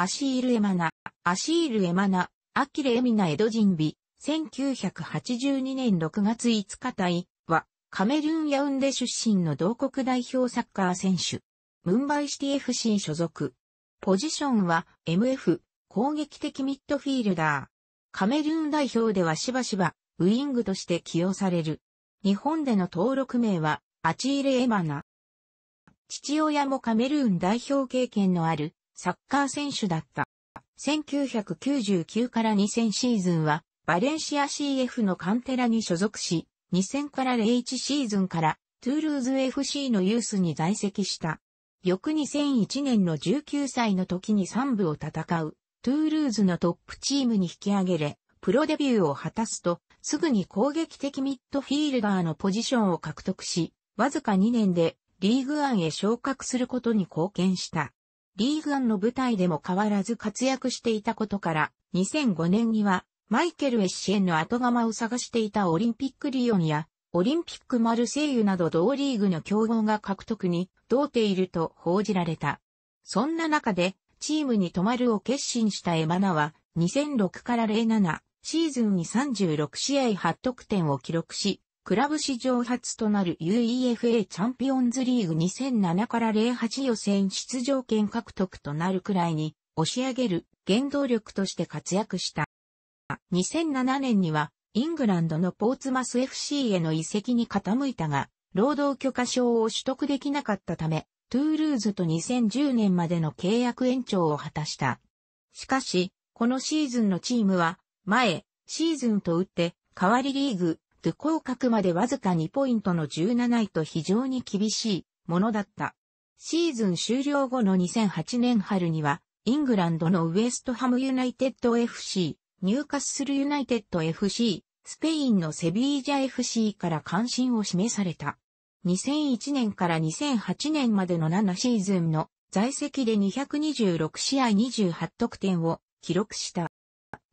アシール・エマナ、アシール・エマナ、アキレ・エミナ・エドジンビ、1982年6月5日隊は、カメルーン・ヤウンデ出身の同国代表サッカー選手。ムンバイシティ FC 所属。ポジションは MF、攻撃的ミッドフィールダー。カメルーン代表ではしばしば、ウィングとして起用される。日本での登録名は、アチール・エマナ。父親もカメルーン代表経験のある、サッカー選手だった。1999から2000シーズンは、バレンシア CF のカンテラに所属し、2000から01シーズンから、トゥールーズ FC のユースに在籍した。翌2001年の19歳の時に3部を戦う、トゥールーズのトップチームに引き上げれ、プロデビューを果たすと、すぐに攻撃的ミッドフィールダーのポジションを獲得し、わずか2年でリーグアンへ昇格することに貢献した。リーグアンの舞台でも変わらず活躍していたことから、2005年には、マイケル・エッシェンの後釜を探していたオリンピックリオンや、オリンピックマルセイユなど同リーグの競合が獲得に、どていると報じられた。そんな中で、チームに泊まるを決心したエマナは、2006から07シーズンに36試合8得点を記録し、クラブ史上初となる UEFA チャンピオンズリーグ2007から08予選出場権獲得となるくらいに押し上げる原動力として活躍した。2007年にはイングランドのポーツマス FC への移籍に傾いたが、労働許可証を取得できなかったため、トゥールーズと2010年までの契約延長を果たした。しかし、このシーズンのチームは、前、シーズンと打って、代わりリーグ、ドゥ降格までわずか2ポイントの17位と非常に厳しいものだった。シーズン終了後の2008年春には、イングランドのウエストハムユナイテッド FC、ニューカッスルユナイテッド FC、スペインのセビージャ FC から関心を示された。2001年から2008年までの7シーズンの在籍で226試合28得点を記録した。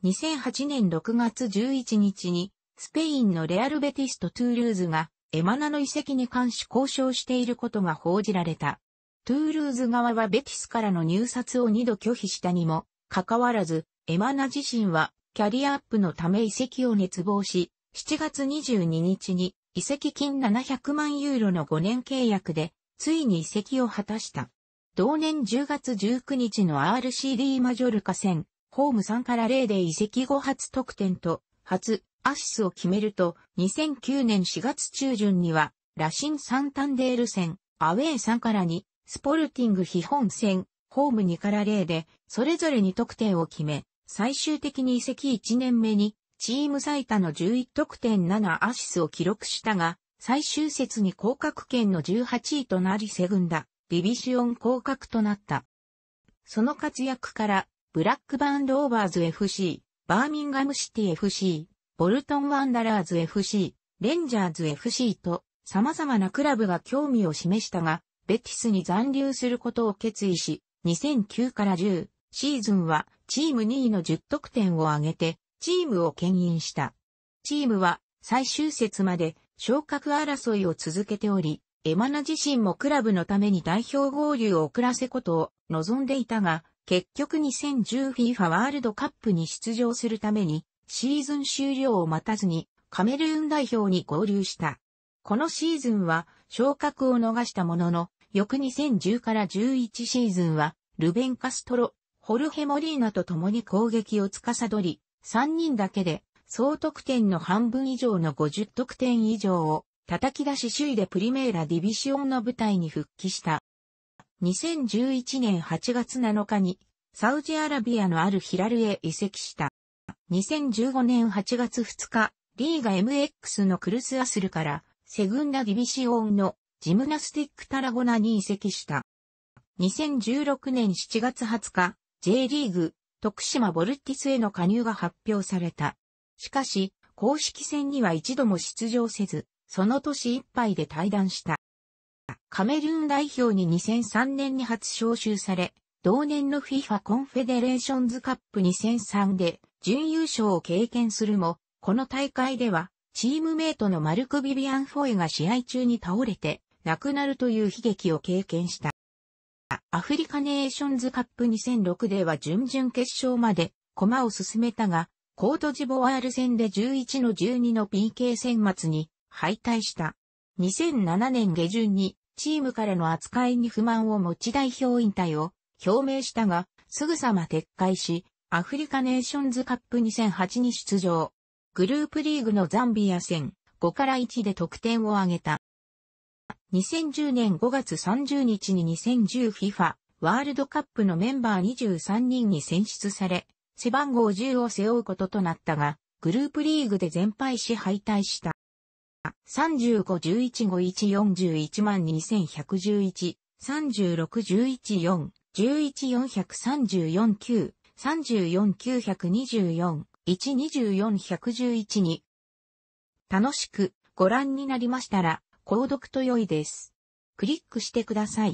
2008年6月11日にスペインのレアルベティスとトゥールーズがエマナの遺跡に関し交渉していることが報じられた。トゥールーズ側はベティスからの入札を2度拒否したにも、かかわらず、エマナ自身はキャリアアップのため遺跡を熱望し、7月22日に遺跡金700万ユーロの5年契約で、ついに遺跡を果たした。同年10月19日の RCD マジョルカ戦、ホーム3から0で遺跡後初得点と、初アシスを決めると、2009年4月中旬には、ラシン・サンタンデール戦、アウェー3から2、スポルティング・ホ本戦、ホーム2から0で、それぞれ2得点を決め、最終的に移籍1年目に、チーム最多の11得点7アシスを記録したが、最終節に降格圏の18位となりセグンダ、ディビシオン降格となった。その活躍から、ブラックバンン・ローバーズ FC、バーミンガムシティ FC、ボルトンワンダラーズ FC、レンジャーズ FC と様々なクラブが興味を示したが、ベティスに残留することを決意し、2009から10シーズンはチーム2位の10得点を挙げて、チームを牽引した。チームは最終節まで昇格争いを続けており、エマナ自身もクラブのために代表合流を遅らせことを望んでいたが、結局2 0 1 0ィーファワールドカップに出場するためにシーズン終了を待たずにカメルーン代表に合流した。このシーズンは昇格を逃したものの、翌2010から11シーズンは、ルベン・カストロ、ホルヘ・モリーナと共に攻撃を司り、3人だけで、総得点の半分以上の50得点以上を叩き出し首位でプリメーラディビシオンの舞台に復帰した。2011年8月7日にサウジアラビアのあるヒラルへ移籍した。2015年8月2日、リーガ MX のクルスアスルから、セグンダディビシオンのジムナスティックタラゴナに移籍した。2016年7月20日、J リーグ、徳島ボルティスへの加入が発表された。しかし、公式戦には一度も出場せず、その年いっぱいで退団した。カメルーン代表に2003年に初招集され、同年の FIFA コンフェデレーションズカップ2003で準優勝を経験するも、この大会では、チームメイトのマルク・ビビアン・フォエが試合中に倒れて、亡くなるという悲劇を経験した。アフリカネーションズカップ2006では準々決勝まで駒を進めたが、コートジボワール戦で11の12の PK 戦末に敗退した。2007年下旬にチームからの扱いに不満を持ち代表引退を表明したが、すぐさま撤回し、アフリカネーションズカップ2008に出場。グループリーグのザンビア戦5から1で得点を挙げた。2010年5月30日に 2010FIFA ワールドカップのメンバー23人に選出され、背番号10を背負うこととなったが、グループリーグで全敗し敗退した。35115141万2111、361141143449 34924-124-111に。楽しくご覧になりましたら、購読と良いです。クリックしてください。